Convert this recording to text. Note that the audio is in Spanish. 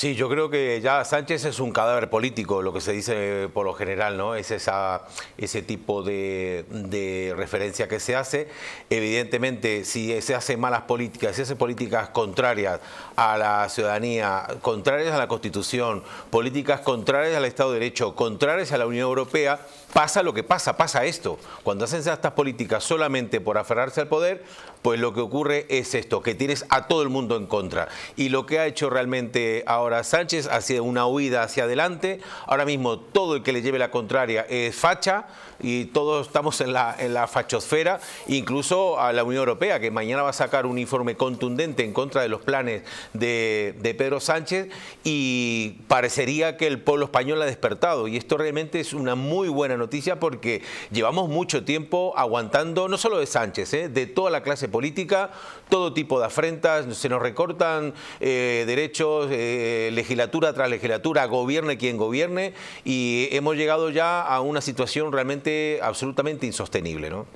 Sí, yo creo que ya Sánchez es un cadáver político, lo que se dice por lo general, ¿no? Es esa, ese tipo de, referencia que se hace. Evidentemente, si se hacen malas políticas, si se hacen políticas contrarias a la ciudadanía, contrarias a la Constitución, políticas contrarias al Estado de Derecho, contrarias a la Unión Europea, pasa lo que pasa, pasa esto. Cuando hacen estas políticas solamente por aferrarse al poder, pues lo que ocurre es esto, que tienes a todo el mundo en contra. Y lo que ha hecho realmente ahora ahora Sánchez sido una huida hacia adelante. Ahora mismo todo el que le lleve la contraria es facha y todos estamos en la, en la fachosfera, incluso a la Unión Europea, que mañana va a sacar un informe contundente en contra de los planes de, Pedro Sánchez y parecería que el pueblo español ha despertado. Y esto realmente es una muy buena noticia porque llevamos mucho tiempo aguantando, no solo de Sánchez, ¿eh? de toda la clase política, todo tipo de afrentas, se nos recortan eh, derechos, eh, eh, legislatura tras legislatura, gobierne quien gobierne, y hemos llegado ya a una situación realmente absolutamente insostenible. ¿no?